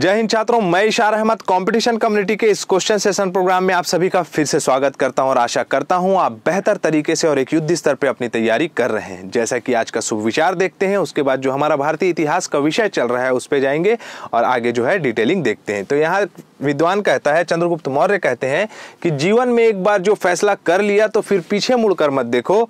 जय हिंद छात्रों मैं इशार अहमद कंपटीशन कम्युनिटी के इस क्वेश्चन सेशन प्रोग्राम में आप सभी का फिर से स्वागत करता हूं और आशा करता हूं आप बेहतर तरीके से और एक युद्ध स्तर पर अपनी तैयारी कर रहे हैं जैसा कि आज का शुभ विचार देखते हैं उसके बाद जो हमारा भारतीय इतिहास का विषय चल रहा है उस पर जाएंगे और आगे जो है डिटेलिंग देखते हैं तो यहाँ विद्वान कहता है चंद्रगुप्त मौर्य कहते हैं कि जीवन में एक बार जो फैसला कर लिया तो फिर पीछे मुड़कर मत देखो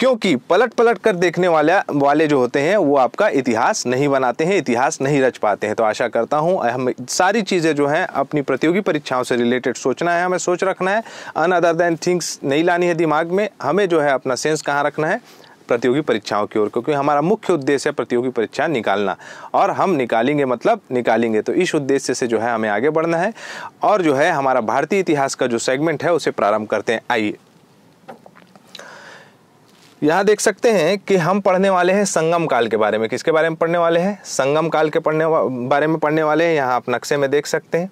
क्योंकि पलट पलट कर देखने वाले वाले जो होते हैं वो आपका इतिहास नहीं बनाते हैं इतिहास नहीं रच पाते हैं तो आशा करता हूँ हम सारी चीज़ें जो हैं अपनी प्रतियोगी परीक्षाओं से रिलेटेड सोचना है हमें सोच रखना है अन अदर दैन थिंग्स नहीं लानी है दिमाग में हमें जो है अपना सेंस कहाँ रखना है प्रतियोगी परीक्षाओं की ओर क्योंकि हमारा मुख्य उद्देश्य है प्रतियोगी परीक्षा निकालना और हम निकालेंगे मतलब निकालेंगे तो इस उद्देश्य से जो है हमें आगे बढ़ना है और जो है हमारा भारतीय इतिहास का जो सेगमेंट है उसे प्रारंभ करते हैं आइए यहाँ देख सकते हैं कि हम पढ़ने वाले हैं संगम काल के बारे में किसके बारे में पढ़ने वाले हैं संगम काल के पढ़ने बारे में पढ़ने वाले हैं यहाँ आप नक्शे में देख सकते हैं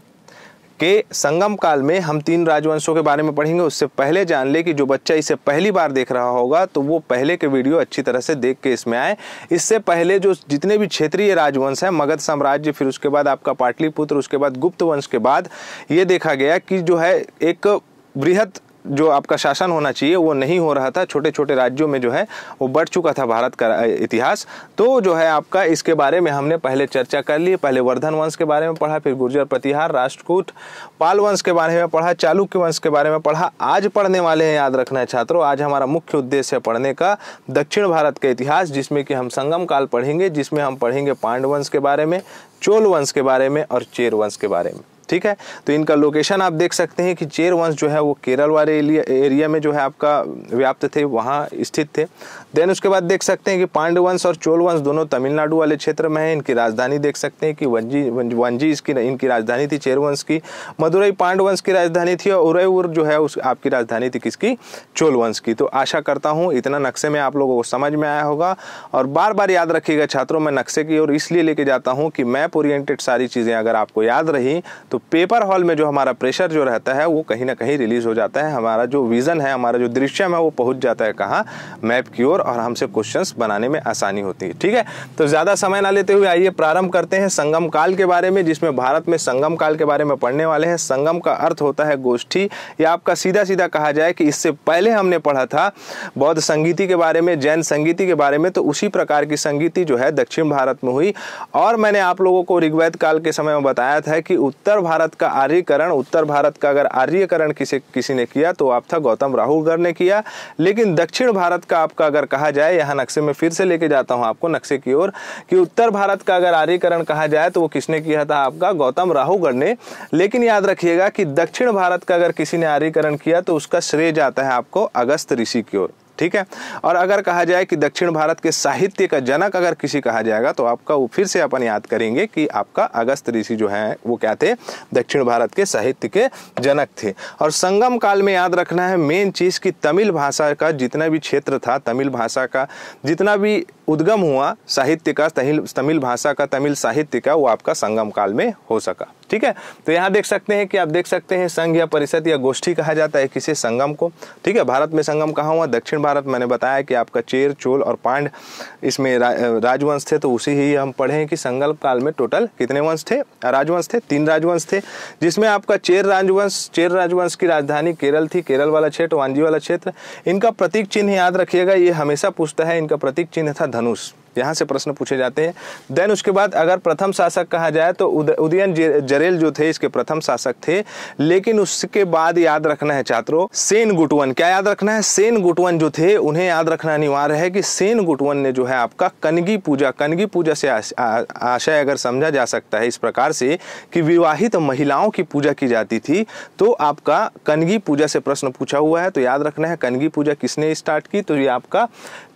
कि संगम काल में हम तीन राजवंशों के बारे में पढ़ेंगे उससे पहले जान ले कि जो बच्चा इसे पहली बार देख रहा होगा तो वो पहले के वीडियो अच्छी तरह से देख के इसमें आए इससे पहले जो जितने भी क्षेत्रीय राजवंश हैं मगध साम्राज्य फिर उसके बाद आपका पाटलिपुत्र उसके बाद गुप्त वंश के बाद ये देखा गया कि जो है एक वृहत जो आपका शासन होना चाहिए वो नहीं हो रहा था छोटे छोटे राज्यों में जो है वो बढ़ चुका था भारत का इतिहास तो जो है आपका इसके बारे में हमने पहले चर्चा कर ली पहले वर्धन वंश के बारे में पढ़ा फिर गुर्जर प्रतिहार राष्ट्रकूट पाल वंश के बारे में पढ़ा चालुक्य वंश के बारे में पढ़ा आज पढ़ने वाले हैं याद रखना है छात्रों आज हमारा मुख्य उद्देश्य है पढ़ने का दक्षिण भारत का इतिहास जिसमें कि हम संगम काल पढ़ेंगे जिसमें हम पढ़ेंगे पांडवंश के बारे में चोल वंश के बारे में और चेर वंश के बारे में ठीक है तो इनका लोकेशन आप देख सकते हैं कि चेर वंश जो है वो केरल वाले एरिया में जो है आपका व्याप्त थे वहाँ स्थित थे देन उसके बाद देख सकते हैं कि पांड वंश और चोल वंश दोनों तमिलनाडु वाले क्षेत्र में है इनकी राजधानी देख सकते हैं कि वंजी वंजी इसकी इनकी राजधानी थी चेर वंश की मदुरई पांड वंश की राजधानी थी और उरईउर जो है उस आपकी राजधानी थी किसकी चोल वंश की तो आशा करता हूँ इतना नक्शे में आप लोगों को समझ में आया होगा और बार बार याद रखिएगा छात्रों में नक्शे की और इसलिए लेके जाता हूँ कि मैप ओरिएंटेड सारी चीज़ें अगर आपको याद रही तो तो पेपर हॉल में जो हमारा प्रेशर जो रहता है वो कहीं ना कहीं रिलीज हो जाता है हमारा जो विज़न है हमारा जो दृश्य है वो पहुंच जाता है कहाँ मैप की ओर और हमसे क्वेश्चन बनाने में आसानी होती है ठीक है तो ज़्यादा समय ना लेते हुए आइए प्रारंभ करते हैं संगम काल के बारे में जिसमें भारत में संगम काल के बारे में पढ़ने वाले हैं संगम का अर्थ होता है गोष्ठी या आपका सीधा सीधा कहा जाए कि इससे पहले हमने पढ़ा था बौद्ध संगीति के बारे में जैन संगीति के बारे में तो उसी प्रकार की संगीति जो है दक्षिण भारत में हुई और मैंने आप लोगों को ऋग्वेद काल के समय में बताया था कि उत्तर भारत का आर्यकरण उत्तर भारत का अगर आर्यकरण किसी किसी ने किया तो था गौतम राहुलगढ़ ने किया लेकिन दक्षिण भारत का आपका अगर कहा जाए यहाँ नक्शे में फिर से लेके जाता हूँ आपको नक्शे की ओर कि उत्तर भारत का अगर आर्यकरण कहा जाए तो वो किसने किया था आपका गौतम राहुगढ़ ने लेकिन याद रखिएगा कि दक्षिण भारत का अगर किसी ने आर्यकरण किया तो उसका श्रेय जाता है आपको अगस्त ऋषि की ओर ठीक है और अगर कहा जाए कि दक्षिण भारत के साहित्य का जनक अगर किसी कहा जाएगा तो आपका वो फिर से अपन याद करेंगे कि आपका अगस्त ऋषि जो है वो क्या थे दक्षिण भारत के साहित्य के जनक थे और संगम काल में याद रखना है मेन चीज़ कि तमिल भाषा का जितना भी क्षेत्र था तमिल भाषा का जितना भी उद्गम हुआ साहित्य का तमिल तमिल भाषा का तमिल साहित्य का वो आपका संगम काल में हो सका ठीक है तो यहाँ देख सकते हैं कि आप देख सकते हैं संघ या परिषद या गोष्ठी कहा जाता है किसी संगम को ठीक है भारत में संगम कहाँ हुआ दक्षिण भारत मैंने बताया कि आपका चेर चोल और पांड इसमें रा, राजवंश थे तो उसी ही हम पढ़े हैं कि संगम काल में टोटल कितने वंश थे राजवंश थे तीन राजवंश थे जिसमें आपका चेर राजवंश चेर राजवंश की राजधानी केरल थी केरल वाला क्षेत्र वांजी वाला क्षेत्र इनका प्रतीक चिन्ह याद रखिएगा ये हमेशा पूछता है इनका प्रतीक चिन्ह था धनुष यहां से प्रश्न पूछे जाते हैं देन उसके बाद अगर प्रथम शासक कहा जाए तो उदयन जरेल जो थे इसके प्रथम शासक थे लेकिन उसके बाद याद रखना है छात्रों सेन गुटवन क्या याद रखना है सेन गुटवन जो थे उन्हें याद रखना अनिवार्य है कि सेन गुटवन ने जो है आपका कनगी पूजा कनगी पूजा से आशय अगर समझा जा सकता है इस प्रकार से कि विवाहित महिलाओं की पूजा की जाती थी तो आपका कनगी पूजा से प्रश्न पूछा हुआ है तो याद रखना है कनगी पूजा किसने स्टार्ट की तो ये आपका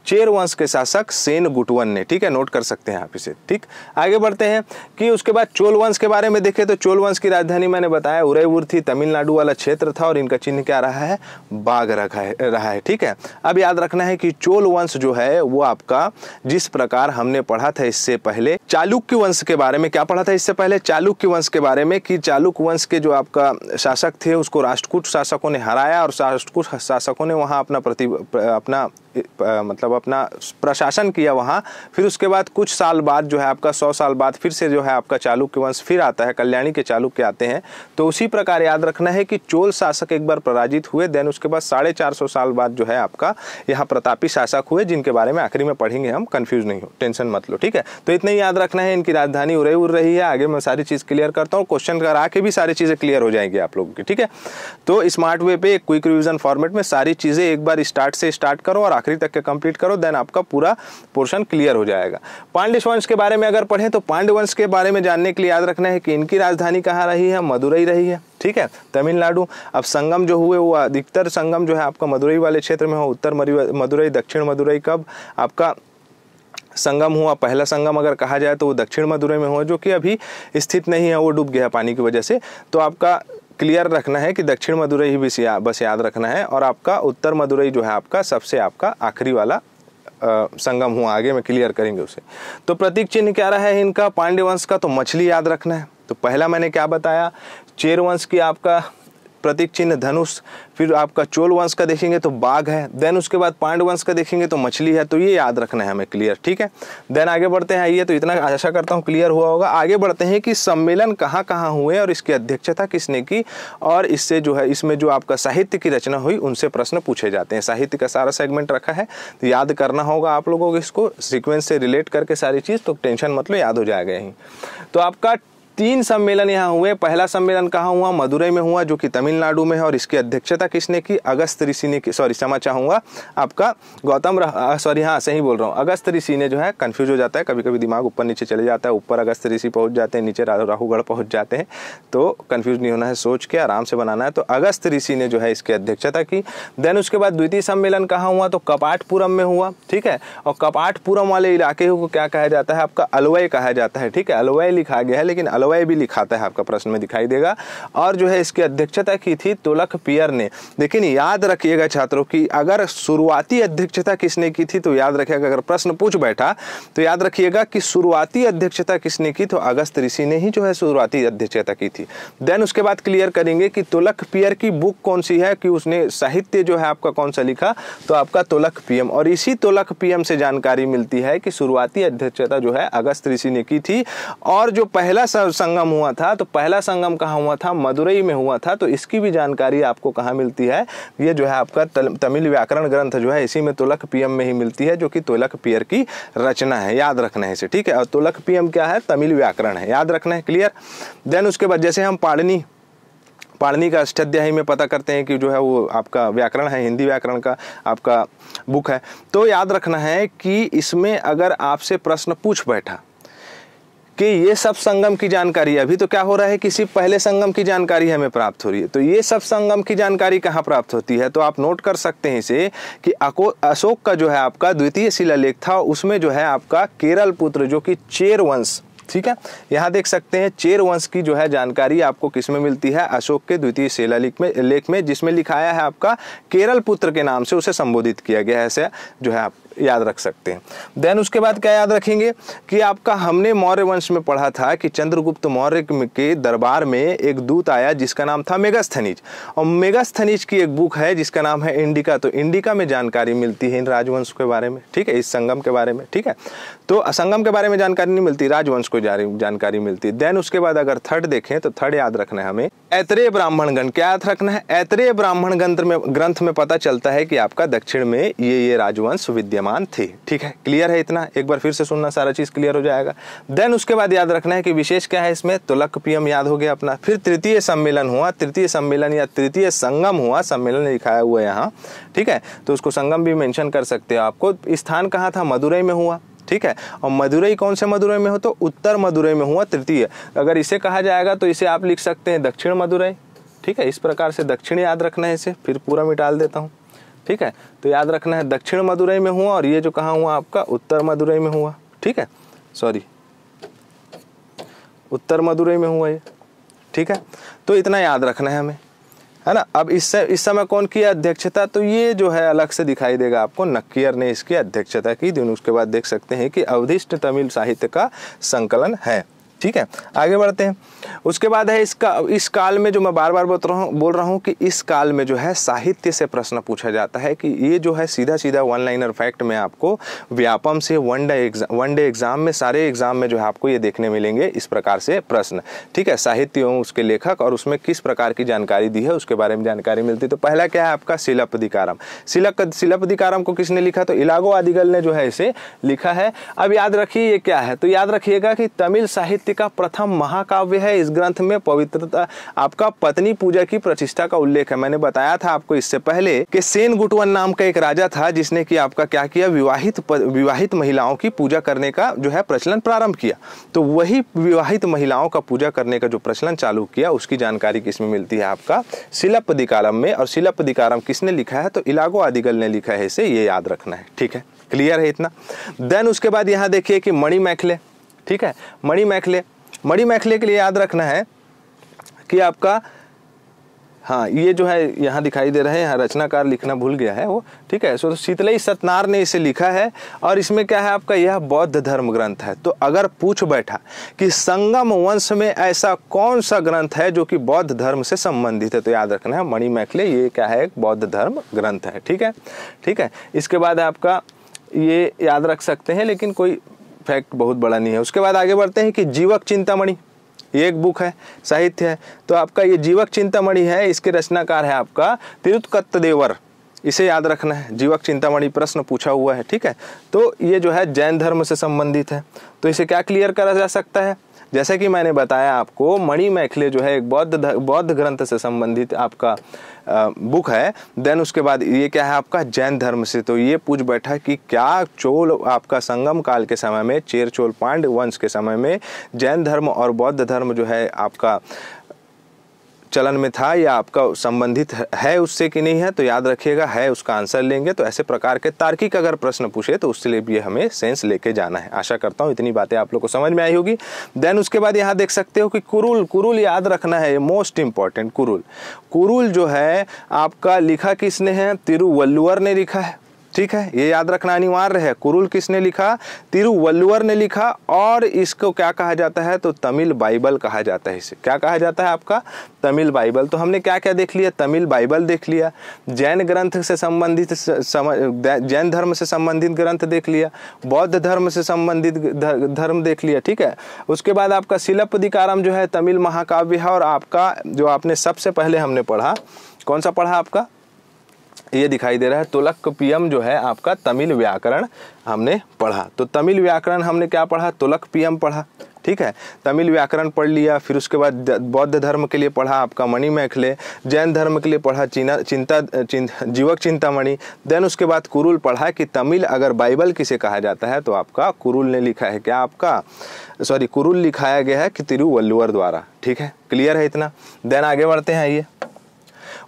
चेर वंश के शासक सेन गुटवन ने ठीक है नोट कर सकते हैं आप इसे ठीक आगे बढ़ते हैं कि उसके बाद चोल वंश के बारे में देखें तो चोल वंश की राजधानी मैंने बताया उरैवुर थी तमिलनाडु वाला क्षेत्र था और इनका चिन्ह क्या रहा है बाघ रखा है रहा है ठीक है अब याद रखना है कि चोल वंश जो है वो आपका जिस प्रकार हमने पढ़ा था इससे पहले चालुक्य वंश के बारे में क्या पढ़ा था इससे पहले चालुक्य वंश के बारे में कि चालुक्य वंश के जो आपका शासक थे उसको राष्ट्रकूट शासकों ने हराया और राष्ट्रकूट शासकों ने वहां अपना प्रति अपना मतलब अपना प्रशासन किया वहाँ फिर उसके बाद कुछ साल बाद जो है आपका सौ साल बाद फिर से जो है आपका चालुक्य वंश फिर आता है कल्याणी के चालुक्य आते हैं तो उसी प्रकार याद रखना है कि चोल शासक एक बार पराजित हुए देन उसके बाद साढ़े चार सौ साल बाद जो है आपका यहाँ प्रतापी शासक हुए जिनके बारे में आखिरी में पढ़ेंगे हम कन्फ्यूज नहीं हो टेंशन मत लो ठीक है तो इतना ही याद रखना है इनकी राजधानी उड़े उड़ रही है आगे मैं सारी चीज़ क्लियर करता हूँ क्वेश्चन करा के भी सारी चीज़ें क्लियर हो जाएंगी आप लोगों की ठीक है तो स्मार्ट वे पे एक क्विक रिविजन फॉर्मेट में सारी चीज़ें एक बार स्टार्ट से स्टार्ट करो और आखिरी तक के कंप्लीट करो देन आपका पूरा पोर्शन क्लियर हो जाएगा पांड्य वंश के बारे में अगर पढ़े तो पांड्य वंश के बारे में जानने के लिए याद रखना है कि इनकी राजधानी कहाँ रही है मदुरई रही है ठीक है तमिलनाडु अब संगम जो हुए वो अधिकतर संगम जो है आपका मदुरई वाले क्षेत्र में हो उत्तर मदुरई दक्षिण मदुरई कब आपका संगम हुआ पहला संगम अगर कहा जाए तो वो दक्षिण मदुरई में हुआ जो कि अभी स्थित नहीं है वो डूब गया पानी की वजह से तो आपका क्लियर रखना है कि दक्षिण मदुरई ही बस बस याद रखना है और आपका उत्तर मदुरई जो है आपका सबसे आपका आखिरी वाला आ, संगम हुआ आगे में क्लियर करेंगे उसे तो प्रतीक चिन्ह क्या रहा है इनका पांडे वंश का तो मछली याद रखना है तो पहला मैंने क्या बताया चेर वंश की आपका प्रतीक चिन्ह धनुष फिर आपका चोल वंश का देखेंगे तो बाघ है देन उसके बाद पांड वंश का देखेंगे तो मछली है तो ये याद रखना है हमें क्लियर ठीक है देन आगे बढ़ते हैं ये तो इतना आशा करता हूँ क्लियर हुआ होगा आगे बढ़ते हैं कि सम्मेलन कहाँ कहाँ हुए और इसकी अध्यक्षता किसने की और इससे जो है इसमें जो आपका साहित्य की रचना हुई उनसे प्रश्न पूछे जाते हैं साहित्य का सारा सेगमेंट रखा है तो याद करना होगा आप लोगों को इसको सिक्वेंस से रिलेट करके सारी चीज़ तो टेंशन मतलब याद हो जाएगा ही तो आपका तीन सम्मेलन यहाँ हुए पहला सम्मेलन कहाँ हुआ मदुरई में हुआ जो कि तमिलनाडु में है और इसकी अध्यक्षता किसने की अगस्त ऋषि ने की सॉरी क्षमा चाहूँगा आपका गौतम सॉरी हाँ सही बोल रहा हूँ अगस्त ऋषि ने जो है कन्फ्यूज हो जाता है कभी कभी दिमाग ऊपर नीचे चले जाता है ऊपर अगस्त ऋषि पहुँच जाते हैं नीचे राहुगढ़ पहुँच जाते हैं तो कन्फ्यूज नहीं होना है सोच के आराम से बनाना है तो अगस्त ऋषि ने जो है इसकी अध्यक्षता की देन उसके बाद द्वितीय सम्मेलन कहाँ हुआ तो कपाटपुरम में हुआ ठीक है और कपाटपुरम वाले इलाके को क्या कहा जाता है आपका अलवय कहा जाता है ठीक है अलवय लिखा गया है लेकिन मालवाए भी लिखाता है आपका प्रश्न में दिखाई देगा और जो है इसकी अध्यक्षता की थी तुलक पियर ने लेकिन याद रखिएगा छात्रों की अगर शुरुआती अध्यक्षता किसने की थी तो याद रखिएगा अगर प्रश्न पूछ बैठा तो याद रखिएगा कि शुरुआती अध्यक्षता किसने की तो अगस्त ऋषि ने ही जो है शुरुआती अध्यक्षता की थी देन उसके बाद क्लियर करेंगे कि तुलक पियर की बुक कौन सी है कि उसने साहित्य जो है आपका कौन सा लिखा तो आपका तुलक पीएम और इसी तुलक पीएम से जानकारी मिलती है कि शुरुआती अध्यक्षता जो है अगस्त ऋषि ने की थी और जो पहला जब संगम हुआ था तो पहला संगम कहाँ हुआ था मदुरई में हुआ था तो इसकी भी जानकारी आपको कहाँ मिलती है ये जो है आपका तमिल व्याकरण ग्रंथ जो है इसी में तुलक पीएम में ही मिलती है जो कि तुलक पियर की रचना है याद रखना है इसे ठीक है और तुलक पीएम क्या है तमिल व्याकरण है याद रखना है क्लियर देन उसके बाद जैसे हम पाड़नी पाणनी का अष्टाध्यायी में पता करते हैं कि जो है वो आपका व्याकरण है हिंदी व्याकरण का आपका बुक है तो याद रखना है कि इसमें अगर आपसे प्रश्न पूछ बैठा कि ये सब संगम की जानकारी अभी तो क्या हो रहा है किसी पहले संगम की जानकारी हमें प्राप्त हो रही है तो ये सब संगम की जानकारी कहाँ प्राप्त होती है तो आप नोट कर सकते हैं इसे कि अशोक का जो है आपका द्वितीय शिलालेख था उसमें जो है आपका केरल पुत्र जो कि चेर वंश ठीक है यहाँ देख सकते हैं चेर वंश की जो है जानकारी आपको किस में मिलती है अशोक के द्वितीय शिला लेख में लेख में जिसमें लिखाया है आपका केरल पुत्र के नाम से उसे संबोधित किया गया है ऐसे जो है आप याद रख सकते हैं देन उसके बाद क्या याद रखेंगे कि आपका हमने मौर्य वंश में पढ़ा था कि चंद्रगुप्त मौर्य के दरबार में एक दूत आया जिसका नाम था मेगास्थनीज और मेगास्थनीज की एक बुक है जिसका नाम है इंडिका तो इंडिका में जानकारी मिलती है इन राजवंश के बारे में ठीक है इस संगम के बारे में ठीक है तो संगम के बारे में जानकारी नहीं मिलती राजवंश को जानकारी मिलती है देन उसके बाद अगर थर्ड देखें तो थर्ड याद रखना है हमें ऐतरेय ब्राह्मण गण क्या याद रखना है ऐतरेय ब्राह्मण ग्रंथ में ग्रंथ में पता चलता है कि आपका दक्षिण में ये ये राजवंश विद्यमान थे ठीक है क्लियर है इतना एक बार फिर से सुनना सारा चीज क्लियर हो जाएगा देन उसके बाद याद रखना है कि विशेष क्या है इसमें तुलक पीएम याद हो गया अपना फिर तृतीय सम्मेलन हुआ तृतीय सम्मेलन या तृतीय संगम हुआ सम्मेलन लिखाया हुआ है यहाँ ठीक है तो उसको संगम भी मैंशन कर सकते हो आपको स्थान कहाँ था मदुरई में हुआ ठीक है और मदुरई कौन से मदुरई में हो तो उत्तर मदुरई में हुआ तृतीय अगर इसे कहा जाएगा तो इसे आप लिख सकते हैं दक्षिण मदुरई ठीक है इस प्रकार से दक्षिण याद रखना है इसे फिर पूरा मिटाल देता हूँ ठीक है तो याद रखना है दक्षिण मदुरई में हुआ और ये जो कहा हुआ आपका उत्तर मदुरई में हुआ ठीक है सॉरी उत्तर मदुरई में हुआ ये ठीक है तो इतना याद रखना है हमें है ना अब इससे इस समय कौन की अध्यक्षता तो ये जो है अलग से दिखाई देगा आपको नक्कीयर ने इसकी अध्यक्षता की दिन उसके बाद देख सकते हैं कि अवधिष्ट तमिल साहित्य का संकलन है ठीक है आगे बढ़ते हैं उसके बाद है इसका इस काल में जो मैं बार बार बोल रहा हूँ बोल रहा हूँ कि इस काल में जो है साहित्य से प्रश्न पूछा जाता है कि ये जो है सीधा सीधा वन लाइनर फैक्ट में आपको व्यापम से one day exam one day exam में सारे एग्जाम में जो है आपको ये देखने मिलेंगे इस प्रकार से प्रश्न ठीक है साहित्य हो उसके लेखक और उसमें किस प्रकार की जानकारी दी है उसके बारे में जानकारी मिलती तो पहला क्या है आपका सिलपदिकारम सिलक सिलपदिकारम को किसने लिखा तो इलागो आदिगल ने जो है इसे लिखा है अब याद रखिए ये क्या है तो याद रखिएगा कि तमिल साहित्य साहित्य का प्रथम महाकाव्य है इस ग्रंथ में पवित्रता आपका पत्नी पूजा की प्रतिष्ठा का उल्लेख है मैंने बताया था आपको इससे पहले कि सेन गुटवन नाम का एक राजा था जिसने कि आपका क्या किया विवाहित विवाहित महिलाओं की पूजा करने का जो है प्रचलन प्रारंभ किया तो वही विवाहित महिलाओं का पूजा करने का जो प्रचलन चालू किया उसकी जानकारी किसमें मिलती है आपका शिलप शिलपदिकारम में और शिलप शिलपदिकारम किसने लिखा है तो इलागो आदिगल ने लिखा है इसे ये याद रखना है ठीक है क्लियर है इतना देन उसके बाद यहाँ देखिए कि मणि मैखले ठीक है मणि मैखले मणि मैखले के लिए याद रखना है कि आपका हाँ ये जो है यहाँ दिखाई दे रहे हैं रचनाकार लिखना भूल गया है वो ठीक है सो तो शीतलई सतनार ने इसे लिखा है और इसमें क्या है आपका यह बौद्ध धर्म ग्रंथ है तो अगर पूछ बैठा कि संगम वंश में ऐसा कौन सा ग्रंथ है जो कि बौद्ध धर्म से संबंधित है तो याद रखना है मणि मैखले ये क्या है एक बौद्ध धर्म ग्रंथ है ठीक है ठीक है इसके बाद आपका ये याद रख सकते हैं लेकिन कोई फैक्ट बहुत बड़ा नहीं है उसके बाद आगे बढ़ते हैं कि जीवक चिंतामणि ये एक बुक है साहित्य है तो आपका ये जीवक चिंतामणि है इसके रचनाकार है आपका तिरुत देवर इसे याद रखना है जीवक चिंतामणि प्रश्न पूछा हुआ है ठीक है तो ये जो है जैन धर्म से संबंधित है तो इसे क्या क्लियर करा जा सकता है जैसे कि मैंने बताया आपको मणि मैखले जो है एक बौद्ध बौद्ध ग्रंथ से संबंधित आपका बुक है देन उसके बाद ये क्या है आपका जैन धर्म से तो ये पूछ बैठा कि क्या चोल आपका संगम काल के समय में चेर चोल पांड वंश के समय में जैन धर्म और बौद्ध धर्म जो है आपका चलन में था या आपका संबंधित है उससे कि नहीं है तो याद रखिएगा है उसका आंसर लेंगे तो ऐसे प्रकार के तार्किक अगर प्रश्न पूछे तो उसके लिए भी हमें सेंस लेके जाना है आशा करता हूँ इतनी बातें आप लोग को समझ में आई होगी देन उसके बाद यहाँ देख सकते हो कि कुरुल कुरुल याद रखना है ये मोस्ट इंपॉर्टेंट कुरुल कुरुल जो है आपका लिखा किसने है तिरुवल्लुअर ने लिखा है ठीक है ये याद रखना अनिवार्य है कुरुल किसने लिखा तिरुवल्लुवर ने लिखा और इसको क्या कहा जाता है तो तमिल बाइबल कहा जाता है इसे क्या कहा जाता है आपका तमिल बाइबल तो हमने क्या क्या देख लिया तमिल बाइबल देख लिया जैन ग्रंथ से संबंधित जैन धर्म से संबंधित ग्रंथ देख लिया बौद्ध धर्म से संबंधित धर्म देख लिया ठीक है उसके बाद आपका शिलपदिकारम जो है तमिल महाकाव्य है और आपका जो आपने सबसे पहले हमने पढ़ा कौन सा पढ़ा आपका ये दिखाई दे रहा है तुलकपियम जो है आपका तमिल व्याकरण हमने पढ़ा तो तमिल व्याकरण हमने क्या पढ़ा तुलकपियम पढ़ा ठीक है तमिल व्याकरण पढ़ लिया फिर उसके बाद बौद्ध धर्म के लिए पढ़ा आपका मणि मैखले जैन धर्म के लिए पढ़ा चीना चिंता चिं, जीवक चिंतामणि देन उसके बाद कुरुल पढ़ा कि तमिल अगर बाइबल किसे कहा जाता है तो आपका कुरुल ने लिखा है क्या आपका सॉरी कुरुल लिखाया गया है कि तिरुवल्लुवर द्वारा ठीक है क्लियर है इतना देन आगे बढ़ते हैं ये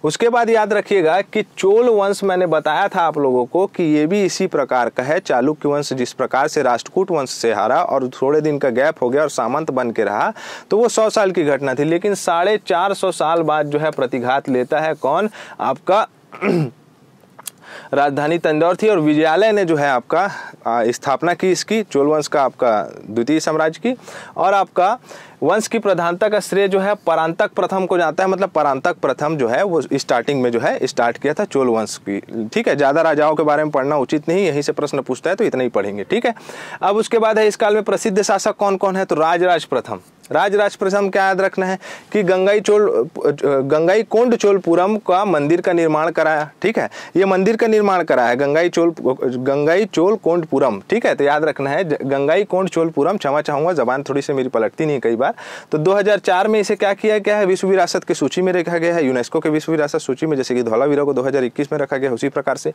उसके बाद याद रखिएगा कि चोल वंश मैंने बताया था आप लोगों को कि ये भी इसी प्रकार का है चालुक्य वंश जिस प्रकार से राष्ट्रकूट वंश से हारा और थोड़े दिन का गैप हो गया और सामंत बन के रहा तो वो सौ साल की घटना थी लेकिन साढ़े चार सौ साल बाद जो है प्रतिघात लेता है कौन आपका राजधानी तंजौर थी और विजयालय ने जो है आपका स्थापना की इसकी चोल वंश का आपका द्वितीय साम्राज्य की और आपका वंश की प्रधानता का श्रेय जो है परांतक प्रथम को जाता है मतलब परांतक प्रथम जो है वो स्टार्टिंग में जो है स्टार्ट किया था चोल वंश की ठीक है ज़्यादा राजाओं के बारे में पढ़ना उचित नहीं यहीं से प्रश्न पूछता है तो इतना ही पढ़ेंगे ठीक है अब उसके बाद है इस काल में प्रसिद्ध शासक कौन कौन है तो राजराज प्रथम राजराज प्रथम क्या याद रखना है कि गंगाई चोल गंगाई कोंड चोलपुरम का मंदिर का निर्माण कराया ठीक है ये मंदिर का निर्माण कराया है गंगाई चोल गंगाई चोल कोंडपुरम ठीक है तो याद रखना है गंगाई कोंड चोलपुरम क्षमा चाहूंगा जबान थोड़ी सी मेरी पलटती नहीं कई बार बार तो 2004 में इसे क्या किया गया है विश्व विरासत की सूची में रखा गया है यूनेस्को के विश्व विरासत सूची में जैसे कि धौलावीरा को 2021 में रखा गया उसी प्रकार से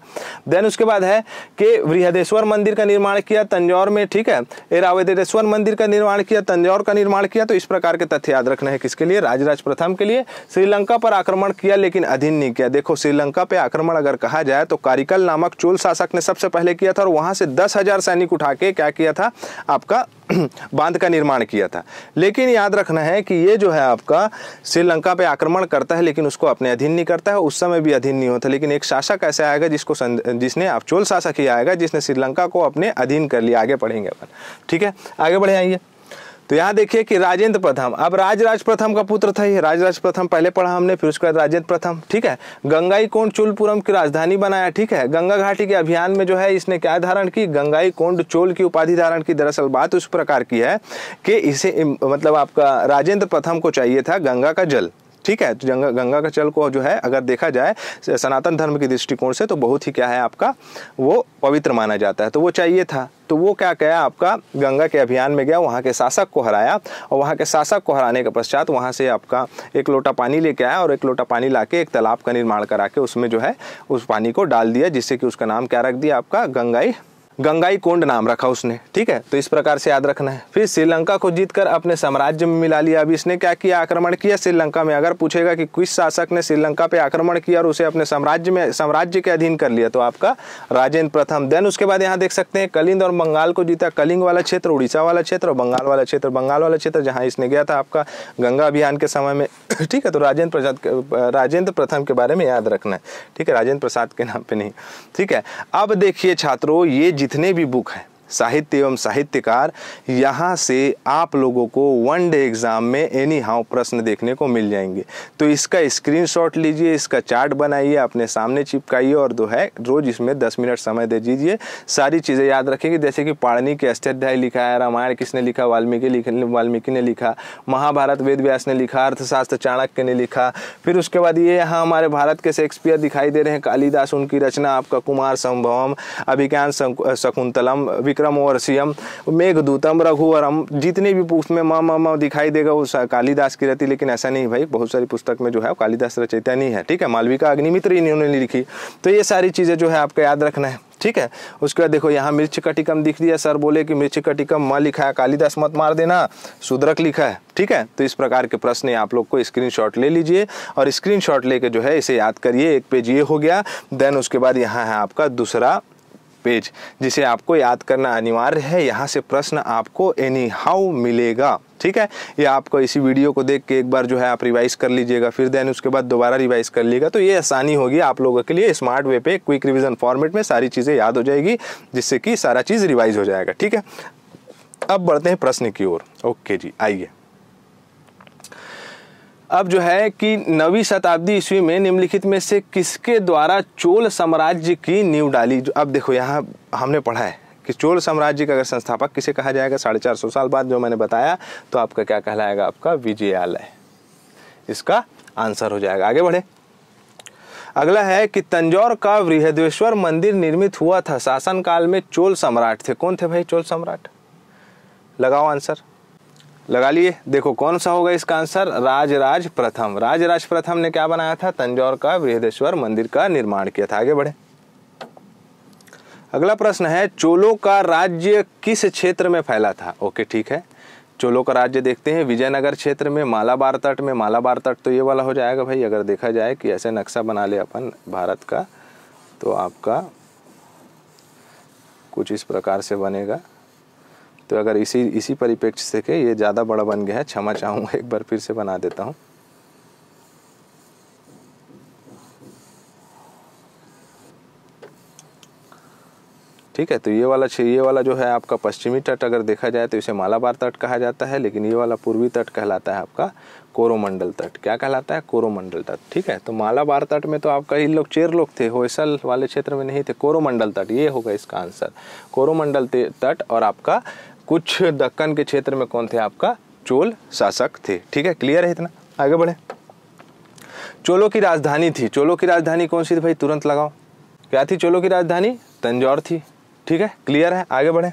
देन उसके बाद है कि वृहदेश्वर मंदिर का निर्माण किया तंजौर में ठीक है एरावेदेश्वर मंदिर का निर्माण किया तंजौर का निर्माण किया तो इस प्रकार के तथ्य याद रखना है किसके लिए राजराज प्रथम के लिए श्रीलंका पर आक्रमण किया लेकिन अधीन नहीं किया देखो श्रीलंका पर आक्रमण अगर कहा जाए तो कारिकल नामक चोल शासक ने सबसे पहले किया था और वहां से दस सैनिक उठा के क्या किया था आपका बांध का निर्माण किया था लेकिन लेकिन याद रखना है कि ये जो है आपका श्रीलंका पे आक्रमण करता है लेकिन उसको अपने अधीन नहीं करता है उस समय भी अधीन नहीं होता लेकिन एक शासक ऐसे आएगा जिसको जिसने आप चोल शासक ही आएगा जिसने श्रीलंका को अपने अधीन कर लिया आगे पढ़ेंगे अपन ठीक है आगे बढ़े आइए तो यहाँ देखिए कि राजेंद्र प्रथम अब राजराज प्रथम का पुत्र था ये राजराज प्रथम पहले पढ़ा हमने फिर उसके बाद राजेंद्र प्रथम ठीक है गंगाई कोंड चोलपुरम की राजधानी बनाया ठीक है गंगा घाटी के अभियान में जो है इसने क्या धारण की गंगाई कोंड चोल की उपाधि धारण की दरअसल बात उस प्रकार की है कि इसे मतलब आपका राजेंद्र प्रथम को चाहिए था गंगा का जल ठीक है तो गंगा गंगा का जल को जो है अगर देखा जाए सनातन धर्म के दृष्टिकोण से तो बहुत ही क्या है आपका वो पवित्र माना जाता है तो वो चाहिए था तो वो क्या क्या आपका गंगा के अभियान में गया वहाँ के शासक को हराया और वहाँ के शासक को हराने के पश्चात वहाँ से आपका एक लोटा पानी लेके आया और एक लोटा पानी ला के एक तालाब का निर्माण करा के उसमें जो है उस पानी को डाल दिया जिससे कि उसका नाम क्या रख दिया आपका गंगाई गंगाई कोंड नाम रखा उसने ठीक है तो इस प्रकार से याद रखना है फिर श्रीलंका को जीतकर अपने साम्राज्य में मिला लिया अब इसने क्या किया आक्रमण किया श्रीलंका में अगर पूछेगा कि किस शासक ने श्रीलंका पे आक्रमण किया और उसे अपने साम्राज्य में साम्राज्य के अधीन कर लिया तो आपका राजेंद्र प्रथम देन उसके बाद यहाँ देख सकते हैं कलिंग और बंगाल को जीता कलिंग वाला क्षेत्र उड़ीसा वाला क्षेत्र और बंगाल वाला क्षेत्र बंगाल वाला क्षेत्र जहाँ इसने गया था आपका गंगा अभियान के समय में ठीक है तो राजेंद्र प्रसाद राजेंद्र प्रथम के बारे में याद रखना है ठीक है राजेंद्र प्रसाद के नाम पर नहीं ठीक है अब देखिए छात्रों ये जितने भी बुक हैं साहित्य एवं साहित्यकार यहाँ से आप लोगों को वन डे एग्ज़ाम में एनी हाउ प्रश्न देखने को मिल जाएंगे तो इसका स्क्रीनशॉट लीजिए इसका चार्ट बनाइए अपने सामने चिपकाइए और जो है रोज़ इसमें दस मिनट समय दे दीजिए सारी चीज़ें याद रखेंगे जैसे कि पाणनी के अष्टाध्याय लिखा है रामायण किसने लिखा वाल्मीकि वाल्मीकि ने लिखा महाभारत वेद व्यास ने लिखा अर्थशास्त्र चाणक्य ने लिखा फिर उसके बाद ये यहाँ हमारे भारत के शेक्सपियर दिखाई दे रहे हैं कालिदास उनकी रचना आपका कुमार संभवम अभिज्ञान शकुंतलम विक विक्रम और सियम मेघदूतम रघुवरम जितनी भी पुस्तक में माँ माँ माँ दिखाई देगा वो कालिदास की रहती लेकिन ऐसा नहीं भाई बहुत सारी पुस्तक में जो है कालिदास रचयिता नहीं है ठीक है मालविका अग्निमित्र इन्होंने लिखी तो ये सारी चीज़ें जो है आपको याद रखना है ठीक है उसके बाद देखो यहाँ मिर्च कटिकम दिख दिया सर बोले कि मिर्च कटिकम माँ लिखा है कालिदास मत मार देना शूद्रक लिखा है ठीक है तो इस प्रकार के प्रश्न आप लोग को स्क्रीनशॉट ले लीजिए और स्क्रीनशॉट लेके जो है इसे याद करिए एक पेज ये हो गया देन उसके बाद यहाँ है आपका दूसरा पेज जिसे आपको याद करना अनिवार्य है यहाँ से प्रश्न आपको एनी हाउ मिलेगा ठीक है ये आपको इसी वीडियो को देख के एक बार जो है आप रिवाइज कर लीजिएगा फिर देन उसके बाद दोबारा रिवाइज कर लीजिएगा तो ये आसानी होगी आप लोगों के लिए स्मार्ट वे पे क्विक रिविजन फॉर्मेट में सारी चीज़ें याद हो जाएगी जिससे कि सारा चीज़ रिवाइज हो जाएगा ठीक है अब बढ़ते हैं प्रश्न की ओर ओके जी आइए अब जो है कि नवी शताब्दी ईस्वी में निम्नलिखित में से किसके द्वारा चोल साम्राज्य की नींव डाली जो अब देखो यहाँ हमने पढ़ा है कि चोल साम्राज्य का अगर संस्थापक किसे कहा जाएगा साढ़े चार सौ साल बाद जो मैंने बताया तो आपका क्या कहलाएगा आपका विजयालय इसका आंसर हो जाएगा आगे बढ़े अगला है कि तंजौर का वृहदेश्वर मंदिर निर्मित हुआ था शासन काल में चोल सम्राट थे कौन थे भाई चोल सम्राट लगाओ आंसर लगा लिए देखो कौन सा होगा इसका आंसर राजराज प्रथम राजराज प्रथम ने क्या बनाया था तंजौर का बृहदेश्वर मंदिर का निर्माण किया था आगे बढ़े अगला प्रश्न है चोलों का राज्य किस क्षेत्र में फैला था ओके ठीक है चोलों का राज्य देखते हैं विजयनगर क्षेत्र में मालाबार तट में मालाबार तट तो ये वाला हो जाएगा भाई अगर देखा जाए कि ऐसे नक्शा बना ले अपन भारत का तो आपका कुछ इस प्रकार से बनेगा तो अगर इसी इसी परिप्रेक्ष्य से के ये ज़्यादा बड़ा बन गया है क्षमा चाहूँगा एक बार फिर से बना देता हूँ ठीक है तो ये वाला ये वाला जो है आपका पश्चिमी तट अगर देखा जाए तो इसे मालाबार तट कहा जाता है लेकिन ये वाला पूर्वी तट कहलाता है आपका कोरोमंडल तट क्या कहलाता है कोरोमंडल तट ठीक है तो मालाबार तट में तो आपका इन लोग चेर लोग थे होयसल वाले क्षेत्र में नहीं थे कोरोमंडल तट ये होगा इसका आंसर कोरोमंडल तट और आपका कुछ दक्कन के क्षेत्र में कौन थे आपका चोल शासक थे ठीक है क्लियर है इतना आगे बढ़े चोलों की राजधानी थी चोलों की राजधानी कौन सी थी भाई तुरंत लगाओ क्या थी चोलों की राजधानी तंजौर थी ठीक है क्लियर है आगे बढ़े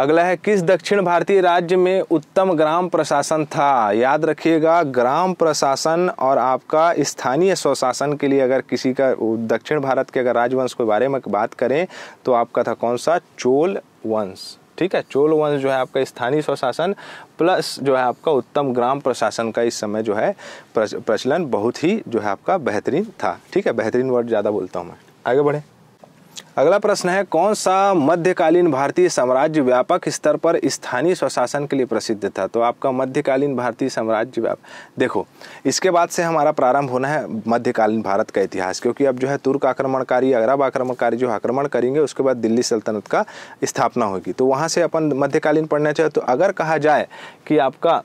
अगला है किस दक्षिण भारतीय राज्य में उत्तम ग्राम प्रशासन था याद रखिएगा ग्राम प्रशासन और आपका स्थानीय स्वशासन के लिए अगर किसी का दक्षिण भारत के अगर राजवंश के बारे में बात करें तो आपका था कौन सा चोल वंश ठीक है चोल वंश जो है आपका स्थानीय स्वशासन प्लस जो है आपका उत्तम ग्राम प्रशासन का इस समय जो है प्रचलन बहुत ही जो है आपका बेहतरीन था ठीक है बेहतरीन वर्ड ज़्यादा बोलता हूँ मैं आगे बढ़ें अगला प्रश्न है कौन सा मध्यकालीन भारतीय साम्राज्य व्यापक स्तर पर स्थानीय स्वशासन के लिए प्रसिद्ध था तो आपका मध्यकालीन भारतीय साम्राज्य व्याप देखो इसके बाद से हमारा प्रारंभ होना है मध्यकालीन भारत का इतिहास क्योंकि अब जो है तुर्क आक्रमणकारी अरब आक्रमणकारी जो आक्रमण करेंगे उसके बाद दिल्ली सल्तनत का स्थापना होगी तो वहाँ से अपन मध्यकालीन पढ़ना चाहिए तो अगर कहा जाए कि आपका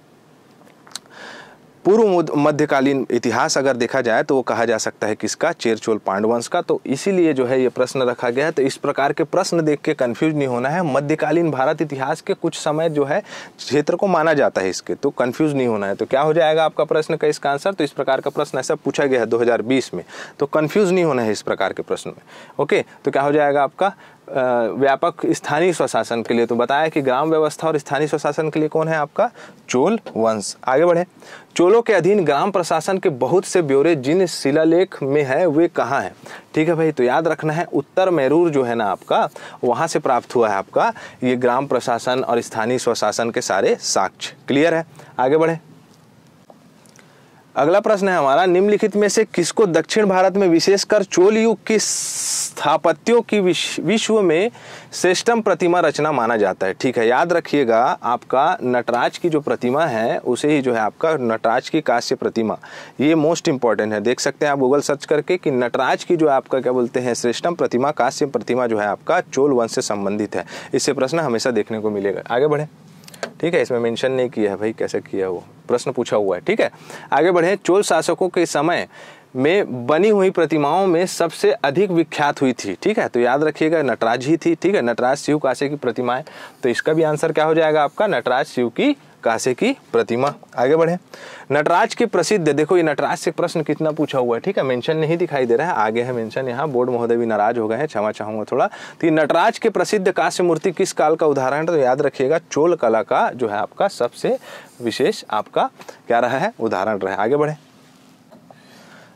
पूर्व मध्यकालीन इतिहास अगर देखा जाए तो वो कहा जा सकता है किसका चेरचोल पांडवंश का तो इसीलिए जो है ये प्रश्न रखा गया है तो इस प्रकार के प्रश्न देख के कन्फ्यूज नहीं होना है मध्यकालीन भारत इतिहास के कुछ समय जो है क्षेत्र को माना जाता है इसके तो कन्फ्यूज नहीं होना है तो क्या हो जाएगा आपका प्रश्न का इसका आंसर तो इस प्रकार का प्रश्न ऐसा पूछा गया है दो में तो कन्फ्यूज नहीं होना है इस प्रकार के प्रश्न में ओके तो क्या हो जाएगा आपका व्यापक स्थानीय स्वशासन के लिए तो बताया कि ग्राम व्यवस्था और स्थानीय स्वशासन के लिए कौन है आपका चोल वंश आगे बढ़े चोलों के अधीन ग्राम प्रशासन के बहुत से ब्यौरे जिन शिलालेख में है वे कहाँ हैं ठीक है भाई तो याद रखना है उत्तर मैरूर जो है ना आपका वहाँ से प्राप्त हुआ है आपका ये ग्राम प्रशासन और स्थानीय स्वशासन के सारे साक्ष्य क्लियर है आगे बढ़े अगला प्रश्न है हमारा निम्नलिखित में से किसको दक्षिण भारत में विशेषकर चोल युग की स्थापत्यों की विश्व में श्रेष्ठम प्रतिमा रचना माना जाता है ठीक है याद रखिएगा आपका नटराज की जो प्रतिमा है उसे ही जो है आपका नटराज की कांस्य प्रतिमा ये मोस्ट इंपॉर्टेंट है देख सकते हैं आप गूगल सर्च करके कि नटराज की जो आपका क्या बोलते हैं श्रेष्ठम प्रतिमा कांस्य प्रतिमा जो है आपका चोल वंश से संबंधित है इससे प्रश्न हमेशा देखने को मिलेगा आगे बढ़े ठीक है इसमें मेंशन नहीं किया है भाई कैसे किया वो प्रश्न पूछा हुआ है ठीक है आगे बढ़े चोल शासकों के समय में बनी हुई प्रतिमाओं में सबसे अधिक विख्यात हुई थी ठीक है तो याद रखिएगा नटराज ही थी ठीक है नटराज शिव काशे की प्रतिमाएं तो इसका भी आंसर क्या हो जाएगा आपका नटराज शिव की कासे की प्रतिमा आगे बढ़े नटराज के प्रसिद्ध देखो ये नटराज से प्रश्न कितना पूछा हुआ है ठीक है मेंशन नहीं दिखाई दे रहा है आगे है मेंशन यहाँ बोर्ड महोदय भी नाराज हो गए हैं क्षमा चाहूंगा थोड़ा तो ये नटराज के प्रसिद्ध कास्य मूर्ति किस काल का उदाहरण है तो याद रखिएगा चोल कला का जो है आपका सबसे विशेष आपका क्या रहा है उदाहरण रहा है आगे बढ़े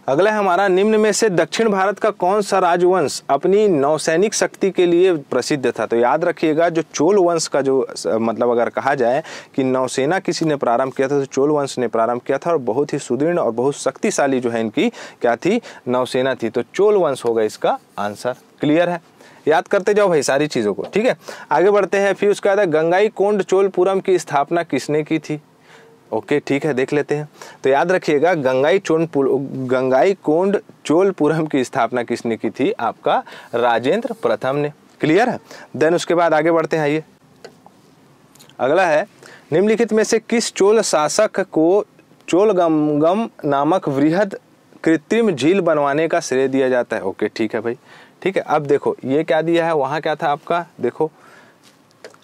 अगला हमारा निम्न में से दक्षिण भारत का कौन सा राजवंश अपनी नौसैनिक शक्ति के लिए प्रसिद्ध था तो याद रखिएगा जो चोल वंश का जो मतलब अगर कहा जाए कि नौसेना किसी ने प्रारंभ किया था तो चोल वंश ने प्रारंभ किया था और बहुत ही सुदृढ़ और बहुत शक्तिशाली जो है इनकी क्या थी नौसेना थी तो चोल वंश होगा इसका आंसर क्लियर है याद करते जाओ भाई सारी चीज़ों को ठीक है आगे बढ़ते हैं फिर उसके बाद गंगाई कोंड चोलपुरम की स्थापना किसने की थी ओके ठीक है देख लेते हैं तो याद रखिएगा गंगाई चोन गंगाई कोंड चोलपुरम की स्थापना किसने की थी आपका राजेंद्र प्रथम ने क्लियर है देन उसके बाद आगे बढ़ते हैं आइए अगला है निम्नलिखित में से किस चोल शासक को चोलगमगम नामक वृहद कृत्रिम झील बनवाने का श्रेय दिया जाता है ओके ठीक है भाई ठीक है अब देखो ये क्या दिया है वहाँ क्या था आपका देखो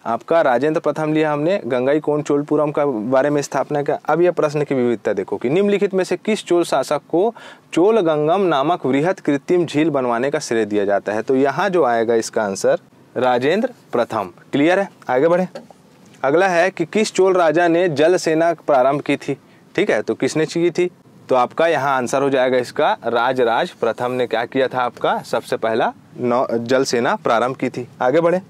आपका राजेंद्र प्रथम लिया हमने गंगाई कोण चोलपुरम का बारे में स्थापना किया अब यह प्रश्न की विविधता देखो कि निम्नलिखित में से किस चोल शासक को चोल गंगम नामक वृहत कृत्रिम झील बनवाने का श्रेय दिया जाता है तो यहाँ जो आएगा इसका आंसर राजेंद्र प्रथम क्लियर है आगे बढ़े अगला है कि किस चोल राजा ने जल सेना प्रारंभ की थी ठीक है तो किसने की थी तो आपका यहाँ आंसर हो जाएगा इसका राज प्रथम ने क्या किया था आपका सबसे पहला नौ जल सेना प्रारंभ की थी आगे बढ़े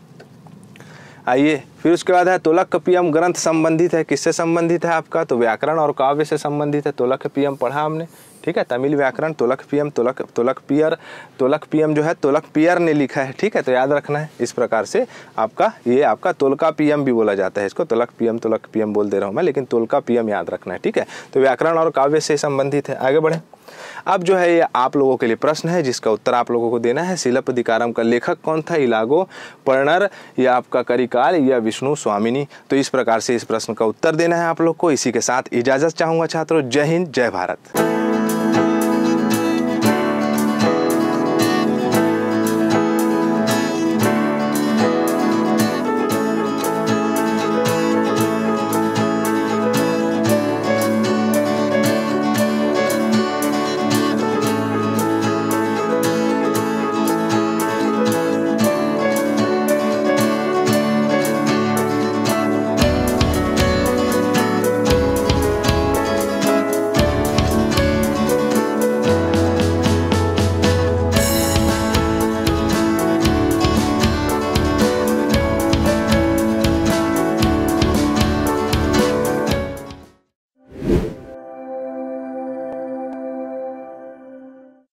आइए फिर उसके बाद है तोलक पीएम ग्रंथ संबंधित है किससे संबंधित है आपका तो व्याकरण और काव्य से संबंधित है तोलक पीएम पढ़ा हमने ठीक है तमिल व्याकरण तुलक पीएम तुलक तुलक पियर तुलक पीएम जो है तुलक पियर ने लिखा है ठीक है तो याद रखना है इस प्रकार से आपका ये आपका तोलका पीएम भी बोला जाता है इसको तुलक पीएम तुलक पीएम बोल दे रहा हूँ मैं लेकिन तोलका पीएम याद रखना है ठीक है तो व्याकरण और काव्य से संबंधित है आगे बढ़े अब जो है ये आप लोगों के लिए प्रश्न है जिसका उत्तर आप लोगों को देना है अधिकारम का लेखक कौन था इलागो पर्णर या आपका करिकाल या विष्णु स्वामिनी तो इस प्रकार से इस प्रश्न का उत्तर देना है आप लोग को इसी के साथ इजाजत चाहूंगा छात्रों जय हिंद जय भारत